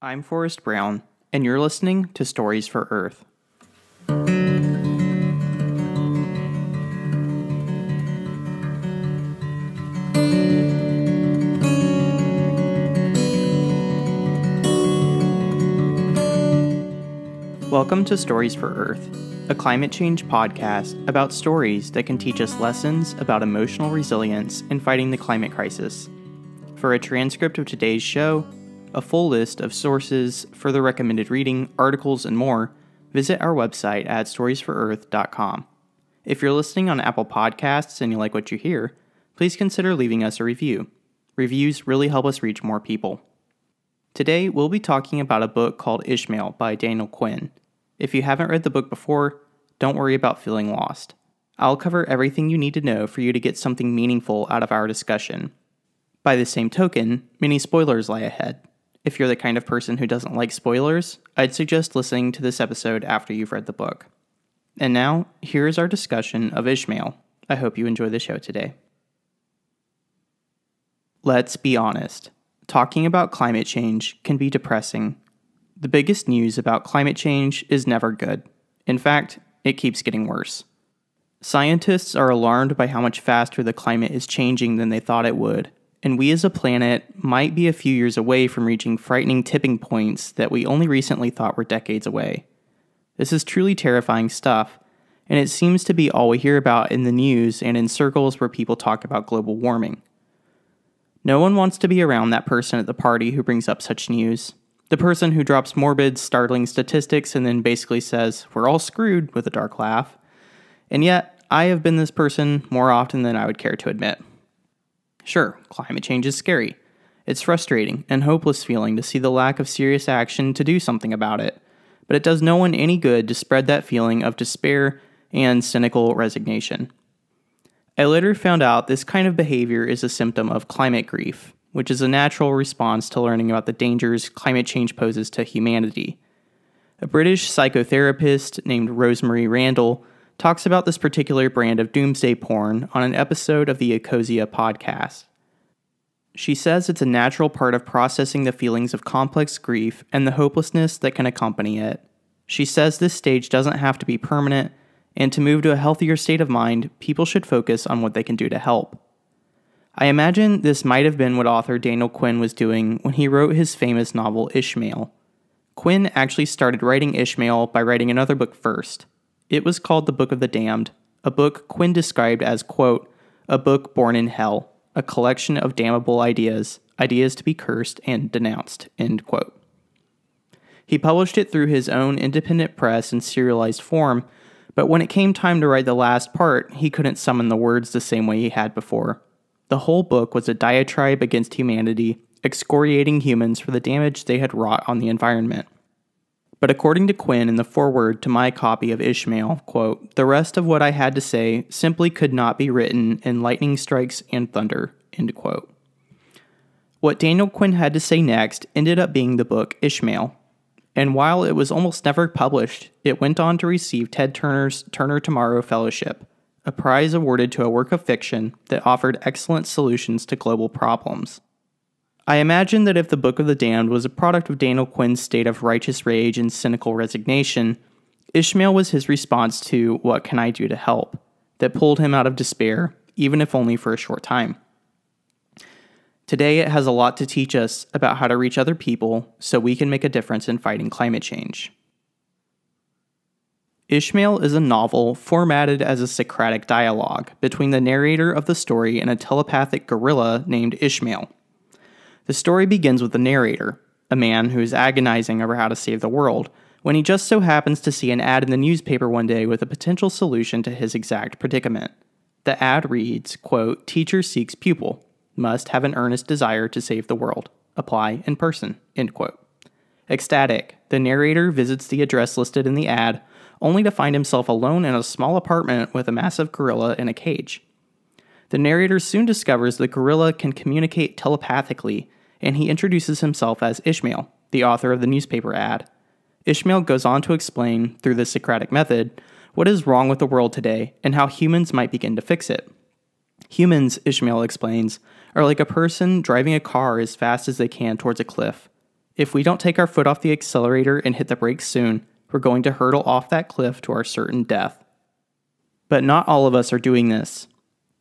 I'm Forrest Brown, and you're listening to Stories for Earth. Welcome to Stories for Earth, a climate change podcast about stories that can teach us lessons about emotional resilience in fighting the climate crisis. For a transcript of today's show, a full list of sources, further recommended reading, articles, and more, visit our website at storiesforearth.com. If you're listening on Apple Podcasts and you like what you hear, please consider leaving us a review. Reviews really help us reach more people. Today, we'll be talking about a book called Ishmael by Daniel Quinn. If you haven't read the book before, don't worry about feeling lost. I'll cover everything you need to know for you to get something meaningful out of our discussion. By the same token, many spoilers lie ahead if you're the kind of person who doesn't like spoilers, I'd suggest listening to this episode after you've read the book. And now, here is our discussion of Ishmael. I hope you enjoy the show today. Let's be honest talking about climate change can be depressing. The biggest news about climate change is never good. In fact, it keeps getting worse. Scientists are alarmed by how much faster the climate is changing than they thought it would, and we as a planet might be a few years away from reaching frightening tipping points that we only recently thought were decades away. This is truly terrifying stuff, and it seems to be all we hear about in the news and in circles where people talk about global warming. No one wants to be around that person at the party who brings up such news. The person who drops morbid, startling statistics and then basically says, We're all screwed, with a dark laugh. And yet, I have been this person more often than I would care to admit. Sure, climate change is scary. It's frustrating and hopeless feeling to see the lack of serious action to do something about it, but it does no one any good to spread that feeling of despair and cynical resignation. I later found out this kind of behavior is a symptom of climate grief, which is a natural response to learning about the dangers climate change poses to humanity. A British psychotherapist named Rosemary Randall talks about this particular brand of doomsday porn on an episode of the Ecosia podcast. She says it's a natural part of processing the feelings of complex grief and the hopelessness that can accompany it. She says this stage doesn't have to be permanent, and to move to a healthier state of mind, people should focus on what they can do to help. I imagine this might have been what author Daniel Quinn was doing when he wrote his famous novel Ishmael. Quinn actually started writing Ishmael by writing another book first, it was called the Book of the Damned, a book Quinn described as, quote, a book born in hell, a collection of damnable ideas, ideas to be cursed and denounced, end quote. He published it through his own independent press in serialized form, but when it came time to write the last part, he couldn't summon the words the same way he had before. The whole book was a diatribe against humanity, excoriating humans for the damage they had wrought on the environment. But according to Quinn in the foreword to my copy of Ishmael, quote, the rest of what I had to say simply could not be written in lightning strikes and thunder, end quote. What Daniel Quinn had to say next ended up being the book Ishmael. And while it was almost never published, it went on to receive Ted Turner's Turner Tomorrow Fellowship, a prize awarded to a work of fiction that offered excellent solutions to global problems. I imagine that if the Book of the Damned was a product of Daniel Quinn's state of righteous rage and cynical resignation, Ishmael was his response to What Can I Do to Help? that pulled him out of despair, even if only for a short time. Today, it has a lot to teach us about how to reach other people so we can make a difference in fighting climate change. Ishmael is a novel formatted as a Socratic dialogue between the narrator of the story and a telepathic gorilla named Ishmael. The story begins with the narrator, a man who is agonizing over how to save the world, when he just so happens to see an ad in the newspaper one day with a potential solution to his exact predicament. The ad reads, quote, Teacher seeks pupil, must have an earnest desire to save the world. Apply in person, end quote. Ecstatic, the narrator visits the address listed in the ad, only to find himself alone in a small apartment with a massive gorilla in a cage. The narrator soon discovers the gorilla can communicate telepathically and he introduces himself as Ishmael, the author of the newspaper ad. Ishmael goes on to explain, through the Socratic method, what is wrong with the world today and how humans might begin to fix it. Humans, Ishmael explains, are like a person driving a car as fast as they can towards a cliff. If we don't take our foot off the accelerator and hit the brakes soon, we're going to hurtle off that cliff to our certain death. But not all of us are doing this.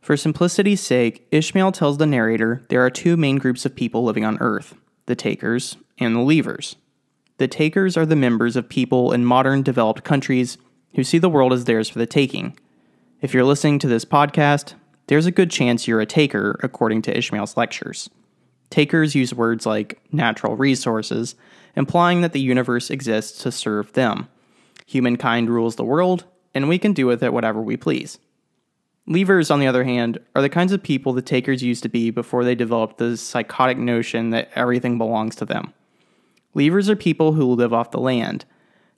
For simplicity's sake, Ishmael tells the narrator there are two main groups of people living on Earth the takers and the leavers. The takers are the members of people in modern developed countries who see the world as theirs for the taking. If you're listening to this podcast, there's a good chance you're a taker, according to Ishmael's lectures. Takers use words like natural resources, implying that the universe exists to serve them. Humankind rules the world, and we can do with it whatever we please. Levers, on the other hand, are the kinds of people the takers used to be before they developed the psychotic notion that everything belongs to them. Levers are people who live off the land.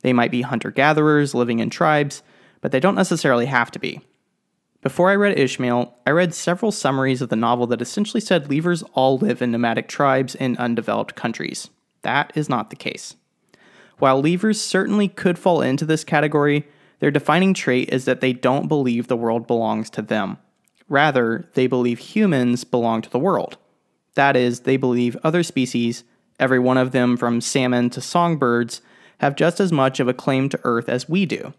They might be hunter gatherers living in tribes, but they don't necessarily have to be. Before I read Ishmael, I read several summaries of the novel that essentially said levers all live in nomadic tribes in undeveloped countries. That is not the case. While levers certainly could fall into this category, their defining trait is that they don't believe the world belongs to them. Rather, they believe humans belong to the world. That is, they believe other species, every one of them from salmon to songbirds, have just as much of a claim to Earth as we do.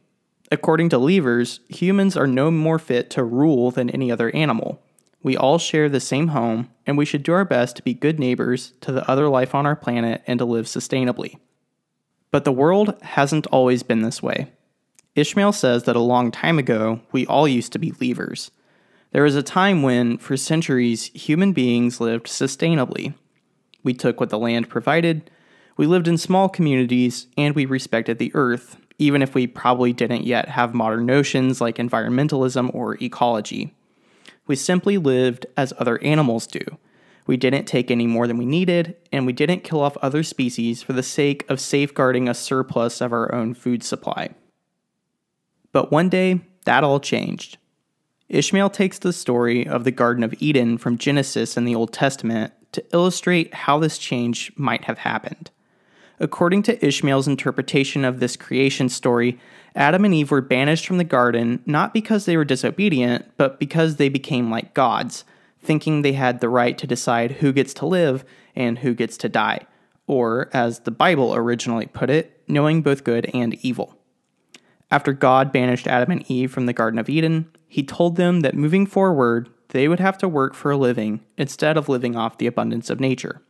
According to Levers, humans are no more fit to rule than any other animal. We all share the same home, and we should do our best to be good neighbors to the other life on our planet and to live sustainably. But the world hasn't always been this way. Ishmael says that a long time ago, we all used to be levers. There was a time when, for centuries, human beings lived sustainably. We took what the land provided, we lived in small communities, and we respected the earth, even if we probably didn't yet have modern notions like environmentalism or ecology. We simply lived as other animals do. We didn't take any more than we needed, and we didn't kill off other species for the sake of safeguarding a surplus of our own food supply. But one day, that all changed. Ishmael takes the story of the Garden of Eden from Genesis in the Old Testament to illustrate how this change might have happened. According to Ishmael's interpretation of this creation story, Adam and Eve were banished from the garden not because they were disobedient, but because they became like gods, thinking they had the right to decide who gets to live and who gets to die, or, as the Bible originally put it, knowing both good and evil. After God banished Adam and Eve from the Garden of Eden, he told them that moving forward, they would have to work for a living instead of living off the abundance of nature.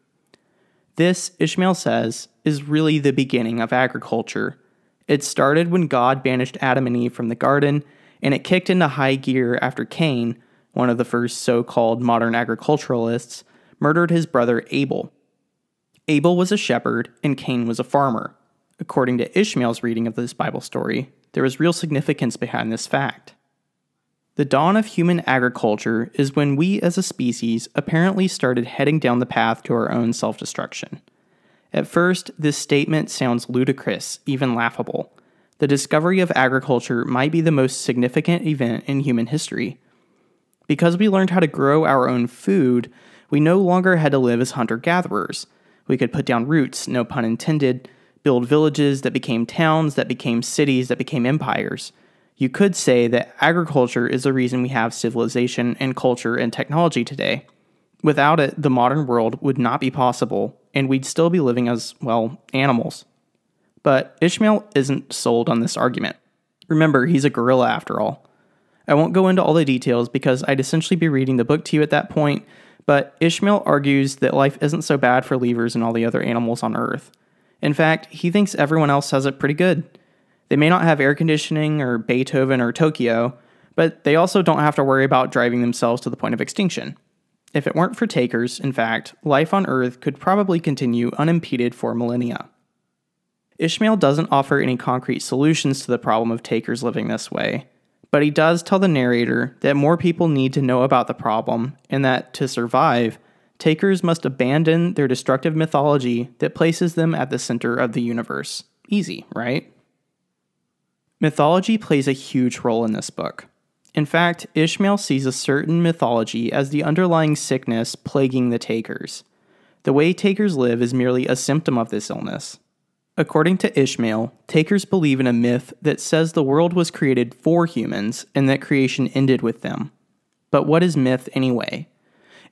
This, Ishmael says, is really the beginning of agriculture. It started when God banished Adam and Eve from the garden, and it kicked into high gear after Cain, one of the first so called modern agriculturalists, murdered his brother Abel. Abel was a shepherd and Cain was a farmer. According to Ishmael's reading of this Bible story, there is real significance behind this fact. The dawn of human agriculture is when we as a species apparently started heading down the path to our own self destruction. At first, this statement sounds ludicrous, even laughable. The discovery of agriculture might be the most significant event in human history. Because we learned how to grow our own food, we no longer had to live as hunter gatherers. We could put down roots, no pun intended, build villages that became towns, that became cities, that became empires. You could say that agriculture is the reason we have civilization and culture and technology today. Without it, the modern world would not be possible, and we'd still be living as, well, animals. But Ishmael isn't sold on this argument. Remember, he's a gorilla after all. I won't go into all the details because I'd essentially be reading the book to you at that point, but Ishmael argues that life isn't so bad for levers and all the other animals on Earth. In fact, he thinks everyone else has it pretty good. They may not have air conditioning or Beethoven or Tokyo, but they also don't have to worry about driving themselves to the point of extinction. If it weren't for takers, in fact, life on Earth could probably continue unimpeded for millennia. Ishmael doesn't offer any concrete solutions to the problem of takers living this way, but he does tell the narrator that more people need to know about the problem and that to survive, takers must abandon their destructive mythology that places them at the center of the universe. Easy, right? Mythology plays a huge role in this book. In fact, Ishmael sees a certain mythology as the underlying sickness plaguing the takers. The way takers live is merely a symptom of this illness. According to Ishmael, takers believe in a myth that says the world was created for humans and that creation ended with them. But what is myth anyway?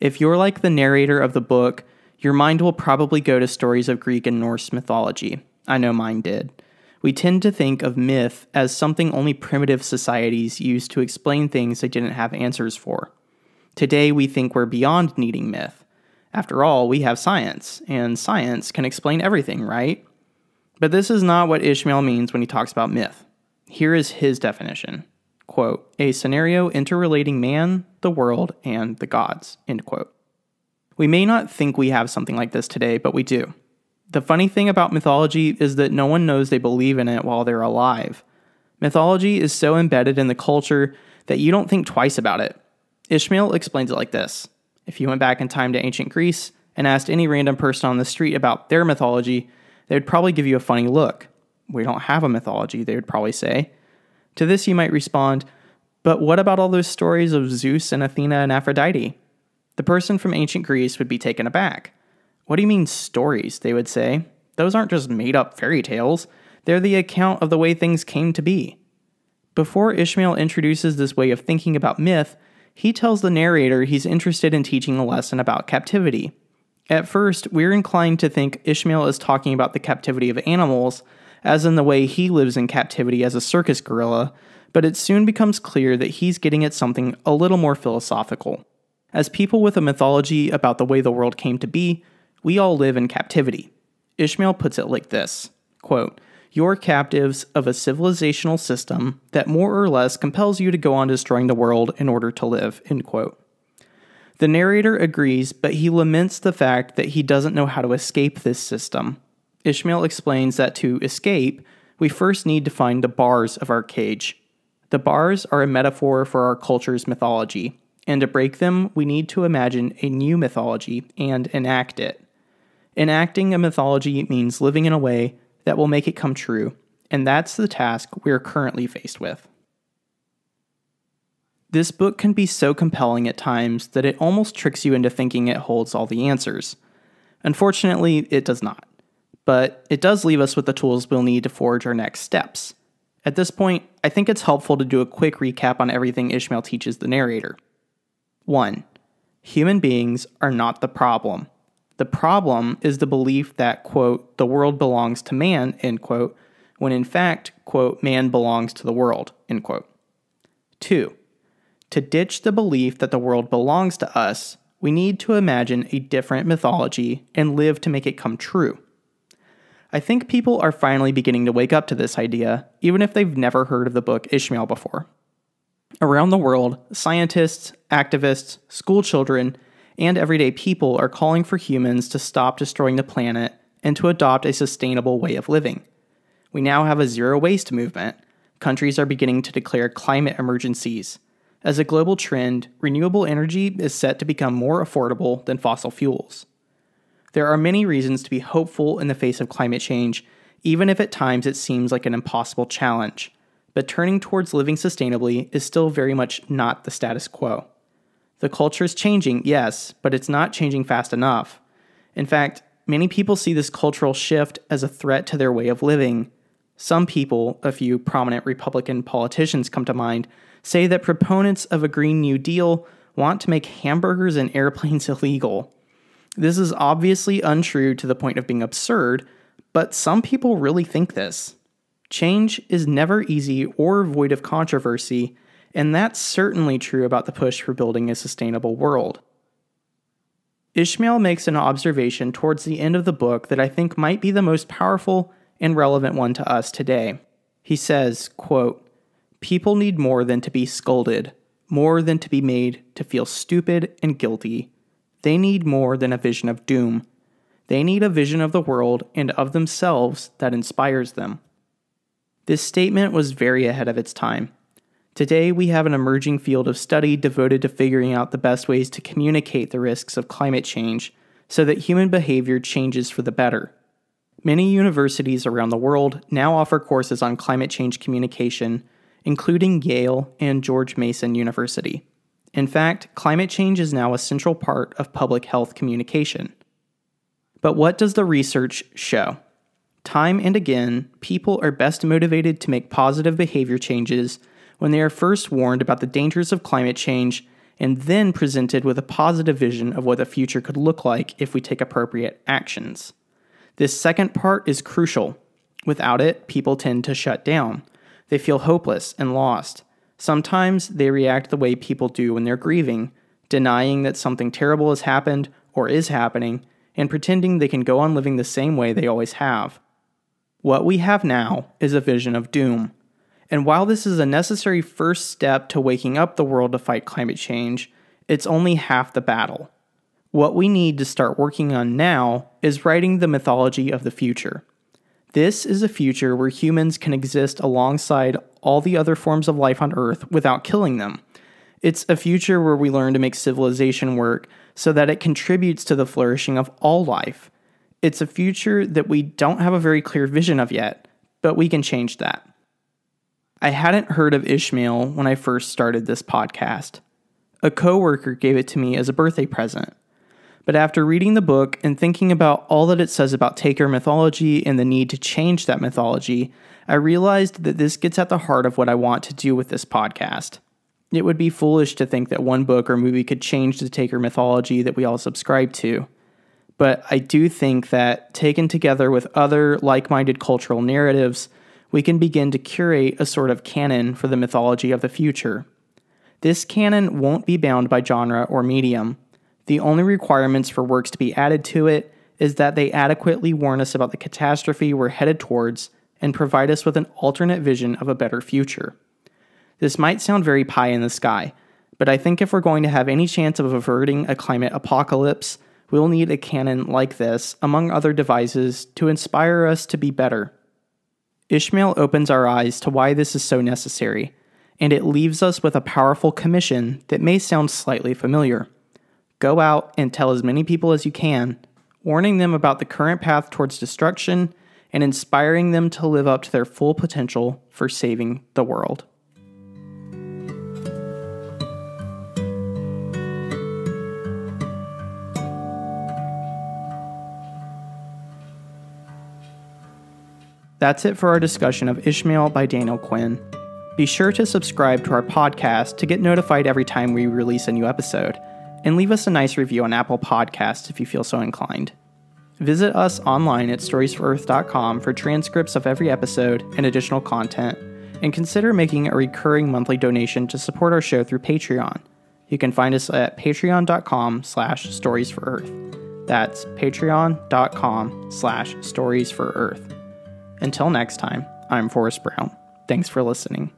If you're like the narrator of the book, your mind will probably go to stories of Greek and Norse mythology. I know mine did. We tend to think of myth as something only primitive societies used to explain things they didn't have answers for. Today, we think we're beyond needing myth. After all, we have science, and science can explain everything, right? But this is not what Ishmael means when he talks about myth. Here is his definition quote, a scenario interrelating man, the world, and the gods, end quote. We may not think we have something like this today, but we do. The funny thing about mythology is that no one knows they believe in it while they're alive. Mythology is so embedded in the culture that you don't think twice about it. Ishmael explains it like this If you went back in time to ancient Greece and asked any random person on the street about their mythology, they would probably give you a funny look. We don't have a mythology, they would probably say. To this, you might respond, But what about all those stories of Zeus and Athena and Aphrodite? The person from ancient Greece would be taken aback. What do you mean, stories? They would say. Those aren't just made up fairy tales, they're the account of the way things came to be. Before Ishmael introduces this way of thinking about myth, he tells the narrator he's interested in teaching a lesson about captivity. At first, we're inclined to think Ishmael is talking about the captivity of animals, as in the way he lives in captivity as a circus gorilla, but it soon becomes clear that he's getting at something a little more philosophical. As people with a mythology about the way the world came to be, we all live in captivity. Ishmael puts it like this quote, You're captives of a civilizational system that more or less compels you to go on destroying the world in order to live. End quote. The narrator agrees, but he laments the fact that he doesn't know how to escape this system. Ishmael explains that to escape, we first need to find the bars of our cage. The bars are a metaphor for our culture's mythology, and to break them, we need to imagine a new mythology and enact it. Enacting a mythology means living in a way that will make it come true, and that's the task we are currently faced with. This book can be so compelling at times that it almost tricks you into thinking it holds all the answers. Unfortunately, it does not but it does leave us with the tools we'll need to forge our next steps. At this point, I think it's helpful to do a quick recap on everything Ishmael teaches the narrator. 1. Human beings are not the problem. The problem is the belief that, quote, the world belongs to man, end quote, when in fact, quote, man belongs to the world, end quote. 2. To ditch the belief that the world belongs to us, we need to imagine a different mythology and live to make it come true. I think people are finally beginning to wake up to this idea, even if they've never heard of the book Ishmael before. Around the world, scientists, activists, school children, and everyday people are calling for humans to stop destroying the planet and to adopt a sustainable way of living. We now have a zero waste movement. Countries are beginning to declare climate emergencies. As a global trend, renewable energy is set to become more affordable than fossil fuels. There are many reasons to be hopeful in the face of climate change, even if at times it seems like an impossible challenge. But turning towards living sustainably is still very much not the status quo. The culture is changing, yes, but it's not changing fast enough. In fact, many people see this cultural shift as a threat to their way of living. Some people, a few prominent Republican politicians come to mind, say that proponents of a Green New Deal want to make hamburgers and airplanes illegal. This is obviously untrue to the point of being absurd, but some people really think this. Change is never easy or void of controversy, and that's certainly true about the push for building a sustainable world. Ishmael makes an observation towards the end of the book that I think might be the most powerful and relevant one to us today. He says, quote, People need more than to be scolded, more than to be made to feel stupid and guilty, they need more than a vision of doom. They need a vision of the world and of themselves that inspires them. This statement was very ahead of its time. Today, we have an emerging field of study devoted to figuring out the best ways to communicate the risks of climate change so that human behavior changes for the better. Many universities around the world now offer courses on climate change communication, including Yale and George Mason University. In fact, climate change is now a central part of public health communication. But what does the research show? Time and again, people are best motivated to make positive behavior changes when they are first warned about the dangers of climate change and then presented with a positive vision of what the future could look like if we take appropriate actions. This second part is crucial. Without it, people tend to shut down. They feel hopeless and lost. Sometimes they react the way people do when they're grieving, denying that something terrible has happened or is happening, and pretending they can go on living the same way they always have. What we have now is a vision of doom. And while this is a necessary first step to waking up the world to fight climate change, it's only half the battle. What we need to start working on now is writing the mythology of the future. This is a future where humans can exist alongside all the other forms of life on Earth without killing them. It's a future where we learn to make civilization work so that it contributes to the flourishing of all life. It's a future that we don't have a very clear vision of yet, but we can change that. I hadn't heard of Ishmael when I first started this podcast. A coworker gave it to me as a birthday present. But after reading the book and thinking about all that it says about taker mythology and the need to change that mythology, I realized that this gets at the heart of what I want to do with this podcast. It would be foolish to think that one book or movie could change the Taker mythology that we all subscribe to. But I do think that, taken together with other like minded cultural narratives, we can begin to curate a sort of canon for the mythology of the future. This canon won't be bound by genre or medium. The only requirements for works to be added to it is that they adequately warn us about the catastrophe we're headed towards and provide us with an alternate vision of a better future. This might sound very pie in the sky, but I think if we're going to have any chance of averting a climate apocalypse, we'll need a canon like this, among other devices, to inspire us to be better. Ishmael opens our eyes to why this is so necessary, and it leaves us with a powerful commission that may sound slightly familiar. Go out and tell as many people as you can, warning them about the current path towards destruction and inspiring them to live up to their full potential for saving the world. That's it for our discussion of Ishmael by Daniel Quinn. Be sure to subscribe to our podcast to get notified every time we release a new episode, and leave us a nice review on Apple Podcasts if you feel so inclined. Visit us online at storiesforearth.com for transcripts of every episode and additional content, and consider making a recurring monthly donation to support our show through Patreon. You can find us at patreon.com slash storiesforearth. That's patreon.com slash storiesforearth. Until next time, I'm Forrest Brown. Thanks for listening.